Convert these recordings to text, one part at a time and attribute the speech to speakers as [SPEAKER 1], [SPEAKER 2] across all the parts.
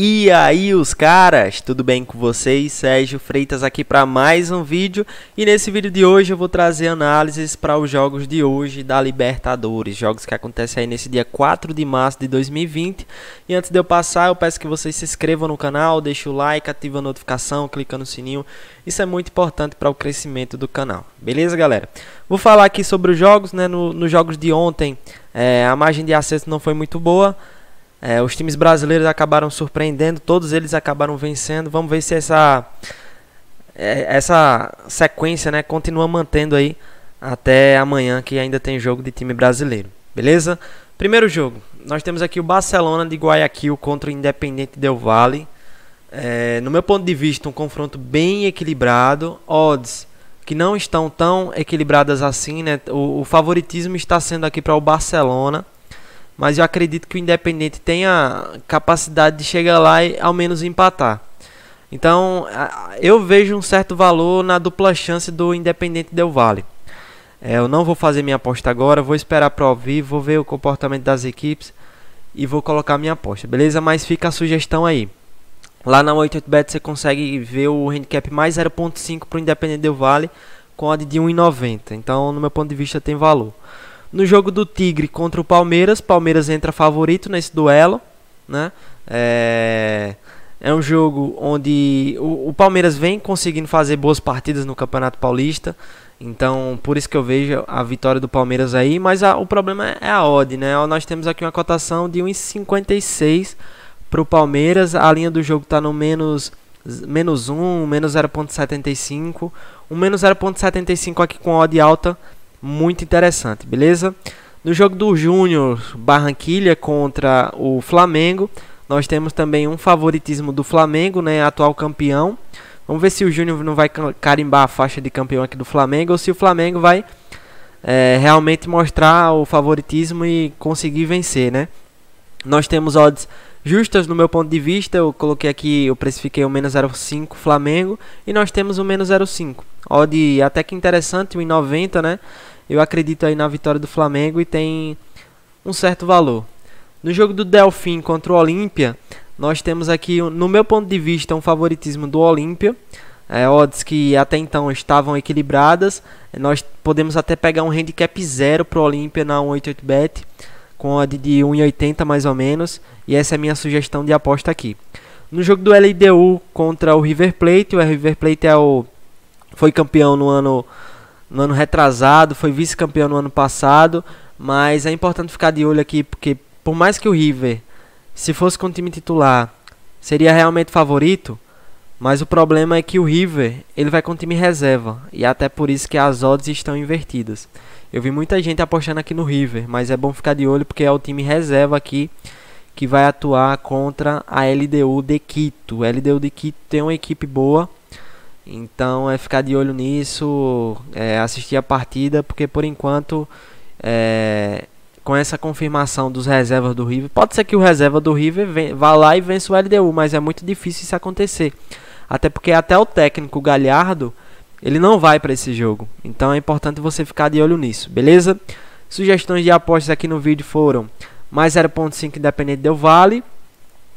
[SPEAKER 1] E aí, os caras, tudo bem com vocês? Sérgio Freitas aqui para mais um vídeo. E nesse vídeo de hoje eu vou trazer análises para os jogos de hoje da Libertadores, jogos que acontecem aí nesse dia 4 de março de 2020. E antes de eu passar, eu peço que vocês se inscrevam no canal, deixem o like, ativem a notificação, clicando no sininho. Isso é muito importante para o crescimento do canal. Beleza, galera? Vou falar aqui sobre os jogos, né? No, nos jogos de ontem, é, a margem de acesso não foi muito boa. É, os times brasileiros acabaram surpreendendo, todos eles acabaram vencendo. Vamos ver se essa, é, essa sequência né, continua mantendo aí até amanhã, que ainda tem jogo de time brasileiro. Beleza? Primeiro jogo, nós temos aqui o Barcelona de Guayaquil contra o Independente Del Valle. É, no meu ponto de vista, um confronto bem equilibrado. Odds que não estão tão equilibradas assim, né? O, o favoritismo está sendo aqui para o Barcelona mas eu acredito que o Independente tenha capacidade de chegar lá e ao menos empatar. Então eu vejo um certo valor na dupla chance do Independente Del Vale. É, eu não vou fazer minha aposta agora, vou esperar para ouvir, vou ver o comportamento das equipes e vou colocar minha aposta, beleza? Mas fica a sugestão aí. Lá na 88bet você consegue ver o handicap mais 0.5 para o Independente Del Vale com a de 1,90. Então, no meu ponto de vista, tem valor. No jogo do Tigre contra o Palmeiras, Palmeiras entra favorito nesse duelo, né? É, é um jogo onde o, o Palmeiras vem conseguindo fazer boas partidas no Campeonato Paulista. Então, por isso que eu vejo a vitória do Palmeiras aí, mas a, o problema é, é a odd, né? Nós temos aqui uma cotação de 1,56 para o Palmeiras. A linha do jogo está no menos menos 1, menos 0.75. Um menos 0.75 aqui com odd alta muito interessante, beleza? No jogo do Júnior Barranquilha contra o Flamengo, nós temos também um favoritismo do Flamengo, né, atual campeão. Vamos ver se o Júnior não vai carimbar a faixa de campeão aqui do Flamengo ou se o Flamengo vai é, realmente mostrar o favoritismo e conseguir vencer, né? Nós temos odds justas no meu ponto de vista. Eu coloquei aqui, eu precifiquei o menos 0,5 Flamengo e nós temos o menos 0,5. Odd até que interessante, 1,90, né? Eu acredito aí na vitória do Flamengo e tem um certo valor. No jogo do Delfim contra o Olímpia, nós temos aqui, no meu ponto de vista, um favoritismo do Olímpia. É, odds que até então estavam equilibradas. Nós podemos até pegar um handicap zero para o Olímpia na 188bet com a de 1,80 mais ou menos, e essa é a minha sugestão de aposta aqui. No jogo do LDU contra o River Plate, o River Plate é o, foi campeão no ano, no ano retrasado, foi vice-campeão no ano passado, mas é importante ficar de olho aqui, porque por mais que o River, se fosse com o time titular, seria realmente favorito, mas o problema é que o River ele vai com o time reserva, e é até por isso que as odds estão invertidas. Eu vi muita gente apostando aqui no River, mas é bom ficar de olho porque é o time reserva aqui que vai atuar contra a LDU de Quito. A LDU de Quito tem uma equipe boa, então é ficar de olho nisso, é, assistir a partida, porque por enquanto, é, com essa confirmação dos reservas do River, pode ser que o reserva do River vá lá e vença o LDU, mas é muito difícil isso acontecer. Até porque até o técnico Galhardo ele não vai para esse jogo. Então é importante você ficar de olho nisso, beleza? Sugestões de apostas aqui no vídeo foram mais 0.5 Independente do Vale,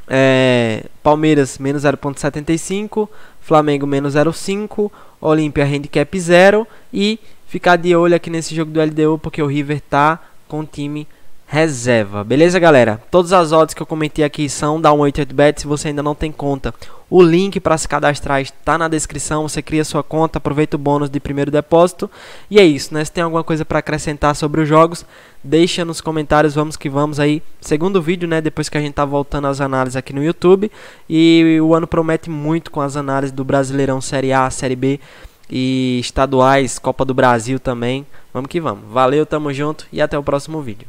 [SPEAKER 1] é, Palmeiras menos 0.75, Flamengo menos 0.5, Olímpia handicap 0 e ficar de olho aqui nesse jogo do LDU porque o River tá com o time reserva. Beleza, galera? Todas as odds que eu comentei aqui são da 188bet, se você ainda não tem conta. O link para se cadastrar está na descrição, você cria sua conta, aproveita o bônus de primeiro depósito. E é isso, né? Se tem alguma coisa para acrescentar sobre os jogos, deixa nos comentários, vamos que vamos aí. Segundo vídeo, né, depois que a gente tá voltando às análises aqui no YouTube, e o ano promete muito com as análises do Brasileirão Série A, Série B e estaduais, Copa do Brasil também. Vamos que vamos. Valeu, tamo junto e até o próximo vídeo.